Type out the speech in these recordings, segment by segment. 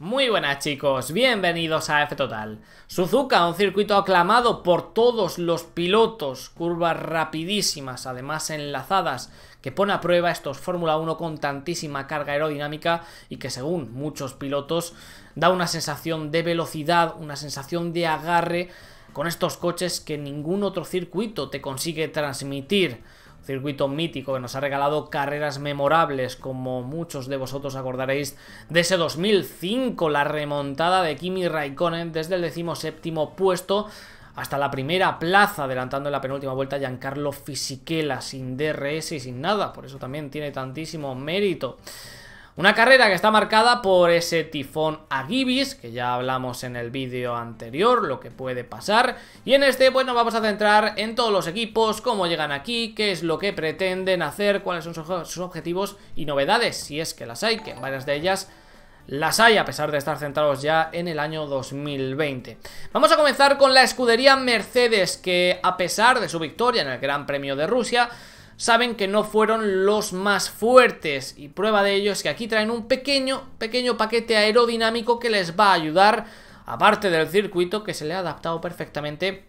Muy buenas chicos, bienvenidos a F Total. Suzuka, un circuito aclamado por todos los pilotos, curvas rapidísimas, además enlazadas, que pone a prueba estos Fórmula 1 con tantísima carga aerodinámica y que según muchos pilotos da una sensación de velocidad, una sensación de agarre con estos coches que ningún otro circuito te consigue transmitir circuito mítico que nos ha regalado carreras memorables, como muchos de vosotros acordaréis, de ese 2005, la remontada de Kimi Raikkonen desde el decimoséptimo puesto hasta la primera plaza, adelantando en la penúltima vuelta a Giancarlo Fisichella, sin DRS y sin nada, por eso también tiene tantísimo mérito. Una carrera que está marcada por ese tifón Agibis, que ya hablamos en el vídeo anterior, lo que puede pasar. Y en este, bueno, pues, vamos a centrar en todos los equipos, cómo llegan aquí, qué es lo que pretenden hacer, cuáles son sus objetivos y novedades, si es que las hay, que varias de ellas las hay a pesar de estar centrados ya en el año 2020. Vamos a comenzar con la escudería Mercedes que a pesar de su victoria en el Gran Premio de Rusia saben que no fueron los más fuertes y prueba de ello es que aquí traen un pequeño, pequeño paquete aerodinámico que les va a ayudar, aparte del circuito que se le ha adaptado perfectamente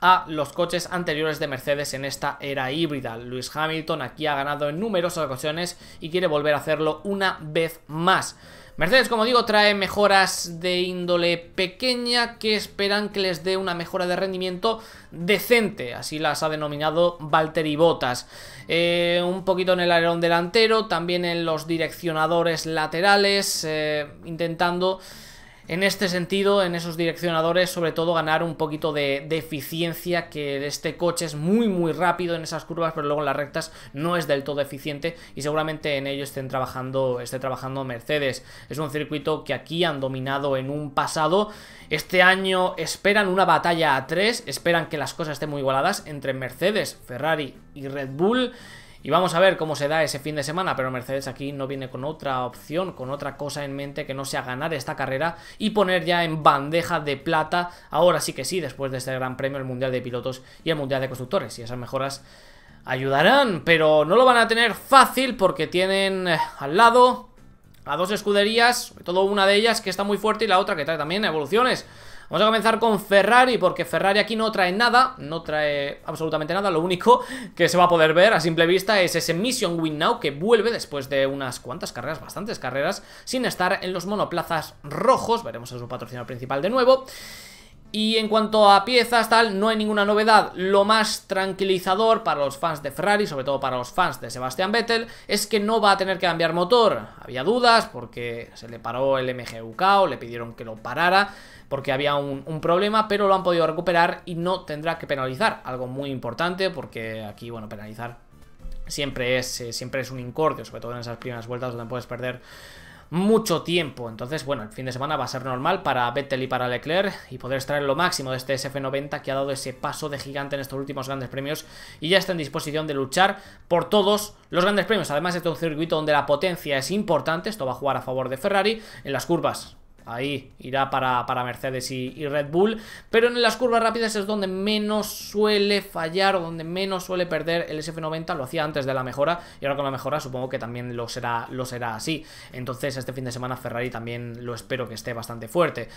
a los coches anteriores de Mercedes en esta era híbrida. Lewis Hamilton aquí ha ganado en numerosas ocasiones y quiere volver a hacerlo una vez más. Mercedes, como digo, trae mejoras de índole pequeña que esperan que les dé una mejora de rendimiento decente, así las ha denominado Valtteri Bottas. Eh, un poquito en el alerón delantero, también en los direccionadores laterales, eh, intentando en este sentido, en esos direccionadores, sobre todo ganar un poquito de, eficiencia, que este coche es muy muy rápido en esas curvas, pero luego en las rectas no es del todo eficiente y seguramente en ello estén trabajando, esté trabajando Mercedes. Es un circuito que aquí han dominado en un pasado. Este año esperan una batalla a tres, esperan que las cosas estén muy igualadas entre Mercedes, Ferrari y Red Bull. Y vamos a ver cómo se da ese fin de semana, pero Mercedes aquí no viene con otra opción, con otra cosa en mente que no sea ganar esta carrera y poner ya en bandeja de plata, ahora sí que sí, después de este Gran Premio, el Mundial de Pilotos y el Mundial de Constructores. Y esas mejoras ayudarán, pero no lo van a tener fácil porque tienen eh, al lado a dos escuderías, sobre todo una de ellas que está muy fuerte y la otra que trae también evoluciones. Vamos a comenzar con Ferrari, porque Ferrari aquí no trae nada, no trae absolutamente nada, lo único que se va a poder ver a simple vista es ese Mission Win Now que vuelve después de unas cuantas carreras, bastantes carreras, sin estar en los monoplazas rojos, veremos a su patrocinador principal de nuevo. Y en cuanto a piezas, tal, no hay ninguna novedad. Lo más tranquilizador para los fans de Ferrari, sobre todo para los fans de Sebastian Vettel, es que no va a tener que cambiar motor. Había dudas porque se le paró el MGUK o le pidieron que lo parara porque había un, problema, pero lo han podido recuperar y no tendrá que penalizar. Algo muy importante porque aquí, bueno, penalizar siempre es, eh, siempre es un incordio, sobre todo en esas primeras vueltas donde puedes perder mucho tiempo. Entonces, bueno, el fin de semana va a ser normal para Vettel y para Leclerc y poder extraer lo máximo de este SF90 que ha dado ese paso de gigante en estos últimos grandes premios y ya está en disposición de luchar por todos los grandes premios. Además, este es un circuito donde la potencia es importante, esto va a jugar a favor de Ferrari. En las curvas Ahí irá para, Mercedes y, Red Bull. Pero en las curvas rápidas es donde menos suele fallar o donde menos suele perder el SF90. Lo hacía antes de la mejora y ahora con la mejora supongo que también lo será, lo será así. Entonces este fin de semana Ferrari también lo espero que esté bastante fuerte.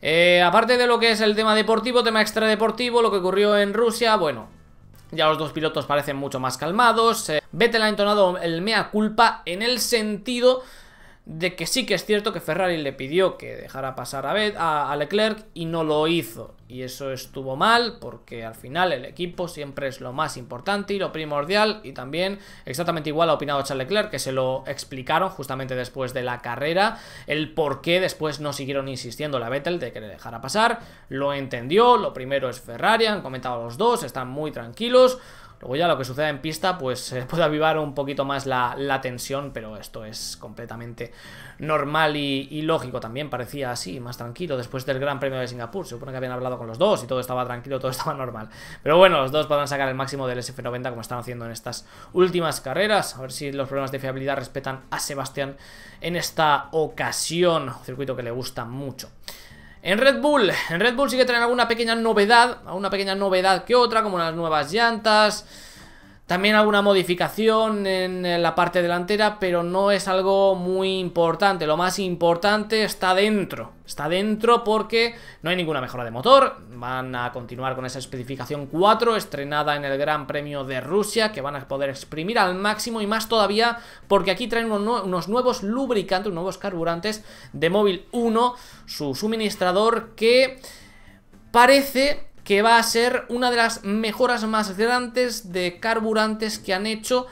Eh, aparte de lo que es el tema deportivo, tema extradeportivo, lo que ocurrió en Rusia, bueno, ya los dos pilotos parecen mucho más calmados. vete eh, Vettel ha entonado el mea culpa en el sentido de que sí que es cierto que Ferrari le pidió que dejara pasar a, a, Leclerc y no lo hizo. Y eso estuvo mal porque al final el equipo siempre es lo más importante y lo primordial. Y también exactamente igual ha opinado Charles Leclerc, que se lo explicaron justamente después de la carrera, el por qué después no siguieron insistiendo la Vettel de que le dejara pasar. Lo entendió, lo primero es Ferrari, han comentado los dos, están muy tranquilos. Luego ya lo que suceda en pista, pues eh, se puede avivar un poquito más la, tensión, pero esto es completamente normal y, y, lógico también. Parecía así, más tranquilo, después del Gran Premio de Singapur. Se supone que habían hablado con los dos y todo estaba tranquilo, todo estaba normal. Pero bueno, los dos podrán sacar el máximo del SF90 como están haciendo en estas últimas carreras. A ver si los problemas de fiabilidad respetan a Sebastián en esta ocasión. circuito que le gusta mucho. En Red Bull, en Red Bull sí que traen alguna pequeña novedad, alguna pequeña novedad que otra, como las nuevas llantas, también alguna modificación en la parte delantera, pero no es algo muy importante. Lo más importante está dentro. Está dentro porque no hay ninguna mejora de motor. Van a continuar con esa especificación 4 estrenada en el Gran Premio de Rusia que van a poder exprimir al máximo y más todavía porque aquí traen unos nuevos lubricantes, nuevos carburantes de móvil 1, su suministrador que parece que va a ser una de las mejoras más grandes de carburantes que han hecho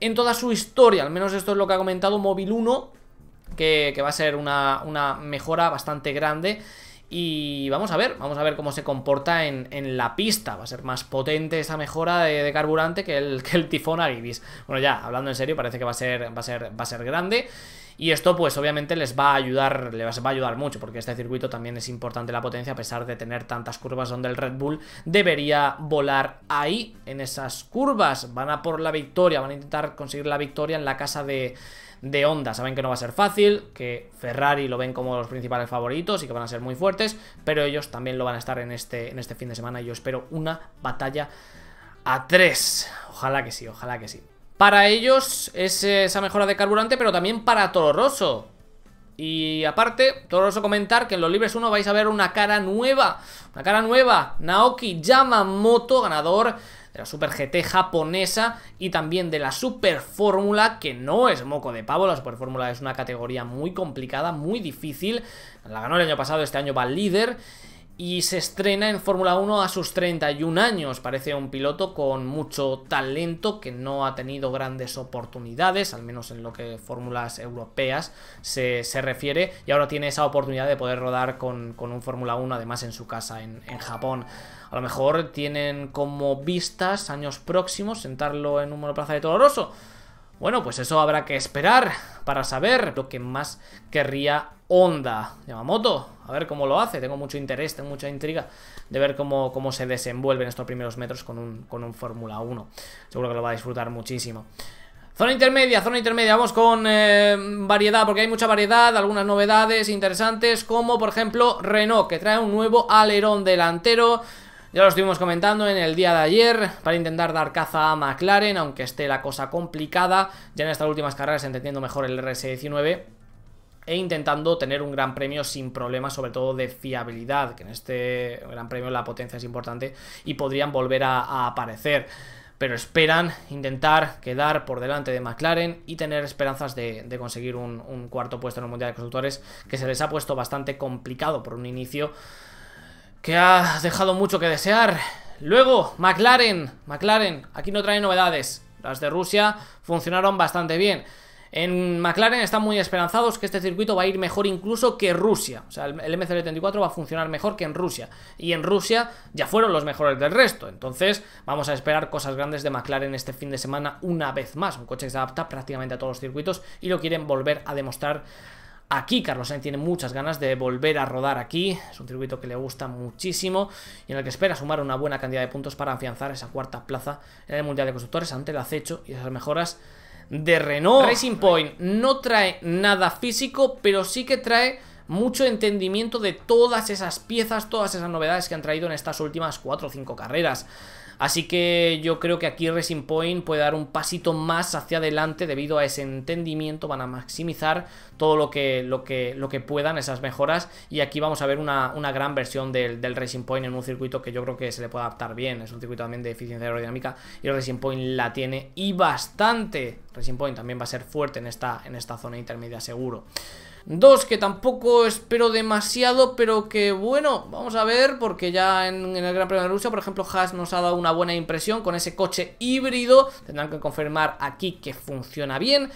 en toda su historia. Al menos esto es lo que ha comentado Móvil 1, que, va a ser una, mejora bastante grande. Y vamos a ver, vamos a ver cómo se comporta en, la pista. Va a ser más potente esa mejora de, carburante que el, que el tifón Aguibis. Bueno, ya, hablando en serio, parece que va a ser, va a ser, va a ser grande. Y esto pues obviamente les va a ayudar, les va a ayudar mucho porque este circuito también es importante la potencia a pesar de tener tantas curvas donde el Red Bull debería volar ahí en esas curvas. Van a por la victoria, van a intentar conseguir la victoria en la casa de de Honda. Saben que no va a ser fácil, que Ferrari lo ven como los principales favoritos y que van a ser muy fuertes, pero ellos también lo van a estar en este, en este fin de semana y yo espero una batalla a tres. Ojalá que sí, ojalá que sí para ellos es eh, esa mejora de carburante, pero también para Toro Y aparte, Toro comentar que en los libres 1 vais a ver una cara nueva, una cara nueva, Naoki Yamamoto, ganador de la Super GT japonesa y también de la Super Fórmula, que no es moco de pavo, la Super Fórmula es una categoría muy complicada, muy difícil, la ganó el año pasado, este año va líder y se estrena en Fórmula 1 a sus 31 años. Parece un piloto con mucho talento que no ha tenido grandes oportunidades, al menos en lo que fórmulas europeas se, refiere, y ahora tiene esa oportunidad de poder rodar con, un Fórmula 1 además en su casa en, Japón. A lo mejor tienen como vistas años próximos sentarlo en un monoplaza de Toro Bueno, pues eso habrá que esperar para saber lo que más querría Honda. Yamamoto, a ver cómo lo hace. Tengo mucho interés, tengo mucha intriga de ver cómo, cómo se desenvuelven estos primeros metros con un, Fórmula 1. Seguro que lo va a disfrutar muchísimo. Zona intermedia, zona intermedia, vamos con eh, variedad, porque hay mucha variedad, algunas novedades interesantes, como por ejemplo Renault, que trae un nuevo alerón delantero, ya lo estuvimos comentando en el día de ayer, para intentar dar caza a McLaren, aunque esté la cosa complicada, ya en estas últimas carreras entendiendo mejor el RS19, e intentando tener un gran premio sin problemas, sobre todo de fiabilidad, que en este gran premio la potencia es importante y podrían volver a, aparecer pero esperan intentar quedar por delante de McLaren y tener esperanzas de, conseguir un, un, cuarto puesto en el Mundial de Constructores, que se les ha puesto bastante complicado por un inicio que ha dejado mucho que desear. Luego, McLaren, McLaren, aquí no trae novedades. Las de Rusia funcionaron bastante bien. En McLaren están muy esperanzados que este circuito va a ir mejor incluso que Rusia. O sea, el, mcl mc va a funcionar mejor que en Rusia. Y en Rusia ya fueron los mejores del resto. Entonces, vamos a esperar cosas grandes de McLaren este fin de semana una vez más. Un coche que se adapta prácticamente a todos los circuitos y lo quieren volver a demostrar aquí. Carlos Sainz tiene muchas ganas de volver a rodar aquí. Es un circuito que le gusta muchísimo y en el que espera sumar una buena cantidad de puntos para afianzar esa cuarta plaza en el Mundial de Constructores ante el acecho y esas mejoras de Renault. Racing Point no trae nada físico, pero sí que trae mucho entendimiento de todas esas piezas, todas esas novedades que han traído en estas últimas 4 o 5 carreras. Así que yo creo que aquí Racing Point puede dar un pasito más hacia adelante debido a ese entendimiento. Van a maximizar todo lo que, lo lo que puedan, esas mejoras. Y aquí vamos a ver una, gran versión del, del, Racing Point en un circuito que yo creo que se le puede adaptar bien. Es un circuito también de eficiencia aerodinámica y el Racing Point la tiene y bastante. Racing Point también va a ser fuerte en esta, en esta zona intermedia seguro. Dos que tampoco espero demasiado, pero que bueno, vamos a ver, porque ya en, el Gran Premio de Rusia, por ejemplo, Haas nos ha dado una buena impresión con ese coche híbrido. Tendrán que confirmar aquí que funciona bien.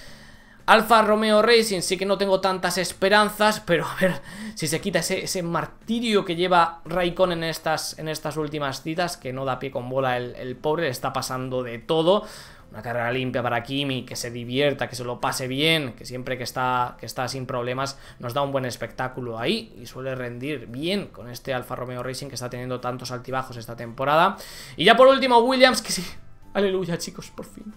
Alfa Romeo Racing sí que no tengo tantas esperanzas, pero a ver si se quita ese, martirio que lleva Raikkonen en estas, en estas últimas citas, que no da pie con bola el, el pobre, le está pasando de todo una carrera limpia para Kimi, que se divierta, que se lo pase bien, que siempre que está, que está sin problemas nos da un buen espectáculo ahí y suele rendir bien con este Alfa Romeo Racing que está teniendo tantos altibajos esta temporada. Y ya por último, Williams, que sí, aleluya chicos, por fin,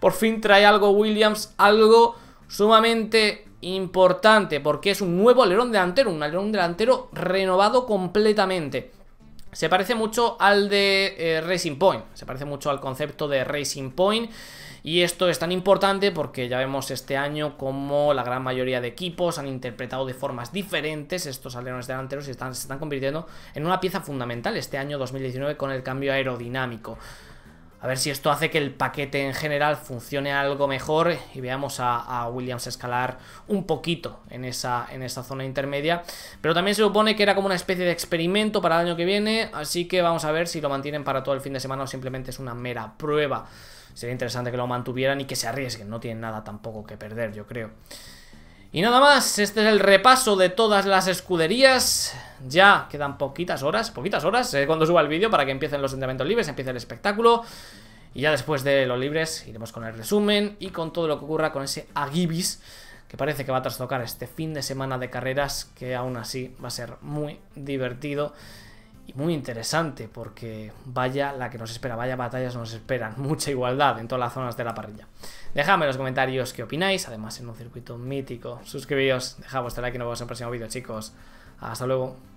por fin trae algo Williams, algo sumamente importante, porque es un nuevo alerón delantero, un alerón delantero renovado completamente. Se parece mucho al de eh, Racing Point, se parece mucho al concepto de Racing Point. Y esto es tan importante porque ya vemos este año como la gran mayoría de equipos han interpretado de formas diferentes estos alerones delanteros y se están convirtiendo en una pieza fundamental este año 2019 con el cambio aerodinámico. A ver si esto hace que el paquete en general funcione algo mejor y veamos a, Williams escalar un poquito en esa, en esa zona intermedia. Pero también se supone que era como una especie de experimento para el año que viene, así que vamos a ver si lo mantienen para todo el fin de semana o simplemente es una mera prueba. Sería interesante que lo mantuvieran y que se arriesguen, no tienen nada tampoco que perder, yo creo. Y nada más, este es el repaso de todas las escuderías Ya quedan poquitas horas, poquitas horas eh, Cuando suba el vídeo para que empiecen los entrenamientos libres, empiece el espectáculo Y ya después de los libres iremos con el resumen Y con todo lo que ocurra con ese Agibis Que parece que va a trastocar este fin de semana de carreras Que aún así va a ser muy divertido y muy interesante porque vaya la que nos espera, vaya batallas nos esperan, mucha igualdad en todas las zonas de la parrilla. Dejadme en los comentarios qué opináis, además en un circuito mítico. Suscribíos, dejad vuestro like y nos vemos en el próximo vídeo chicos. Hasta luego.